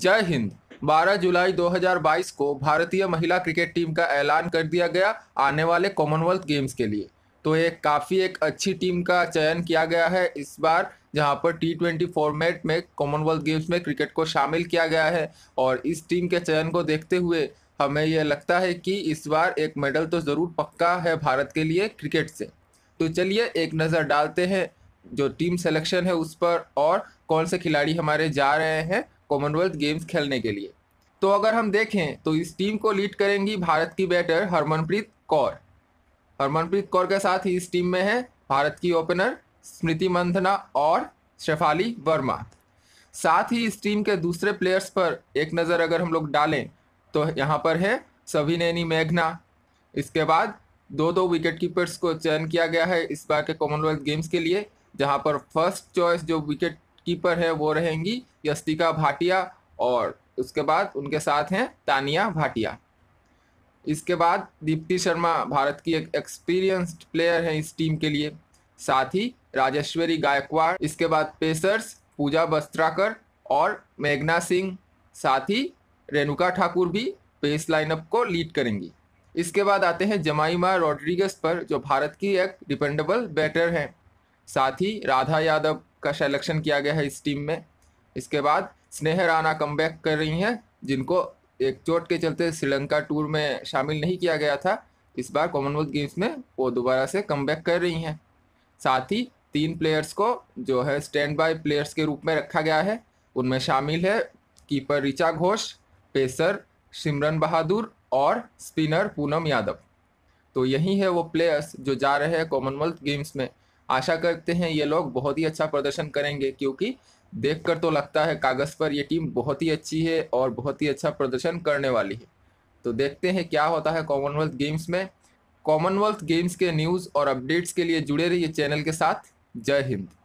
जय हिंद 12 जुलाई 2022 को भारतीय महिला क्रिकेट टीम का ऐलान कर दिया गया आने वाले कॉमनवेल्थ गेम्स के लिए तो एक काफ़ी एक अच्छी टीम का चयन किया गया है इस बार जहां पर टी ट्वेंटी फॉर्मेट में कॉमनवेल्थ गेम्स में क्रिकेट को शामिल किया गया है और इस टीम के चयन को देखते हुए हमें यह लगता है कि इस बार एक मेडल तो ज़रूर पक्का है भारत के लिए क्रिकेट से तो चलिए एक नज़र डालते हैं जो टीम सेलेक्शन है उस पर और कौन से खिलाड़ी हमारे जा रहे हैं कॉमनवेल्थ गेम्स खेलने के लिए तो अगर हम देखें तो इस टीम को लीड करेंगी भारत की बैटर हरमनप्रीत कौर हरमनप्रीत कौर के साथ ही इस टीम में है भारत की ओपनर स्मृति मंथना और शेफाली वर्मा साथ ही इस टीम के दूसरे प्लेयर्स पर एक नज़र अगर हम लोग डालें तो यहाँ पर है नैनी मेघना इसके बाद दो दो विकेट कीपर्स को चयन किया गया है इस बार के कॉमनवेल्थ गेम्स के लिए जहाँ पर फर्स्ट चॉइस जो विकेट कीपर है वो रहेंगी यस्तिका भाटिया और उसके बाद उनके साथ हैं तानिया भाटिया इसके बाद दीप्ति शर्मा भारत की एक एक्सपीरियंस्ड प्लेयर हैं इस टीम के लिए साथ ही राजेश्वरी गायकवाड़ इसके बाद पेसर्स पूजा बस्त्राकर और मेघना सिंह साथ ही रेणुका ठाकुर भी पेस लाइनअप को लीड करेंगी इसके बाद आते हैं जमाइमा रॉड्रिगस पर जो भारत की एक डिपेंडेबल बैटर हैं साथ ही राधा यादव का सेलेक्शन किया गया है इस टीम में इसके बाद स्नेह राणा कम कर रही हैं जिनको एक चोट के चलते श्रीलंका टूर में शामिल नहीं किया गया था इस बार कॉमनवेल्थ गेम्स में वो दोबारा से कम कर रही हैं साथ ही तीन प्लेयर्स को जो है स्टैंड बाय प्लेयर्स के रूप में रखा गया है उनमें शामिल है कीपर ऋचा घोष पेसर सिमरन बहादुर और स्पिनर पूनम यादव तो यही है वो प्लेयर्स जो जा रहे हैं कॉमनवेल्थ गेम्स में आशा करते हैं ये लोग बहुत ही अच्छा प्रदर्शन करेंगे क्योंकि देखकर तो लगता है कागज़ पर यह टीम बहुत ही अच्छी है और बहुत ही अच्छा प्रदर्शन करने वाली है तो देखते हैं क्या होता है कॉमनवेल्थ गेम्स में कॉमनवेल्थ गेम्स के न्यूज़ और अपडेट्स के लिए जुड़े रहिए चैनल के साथ जय हिंद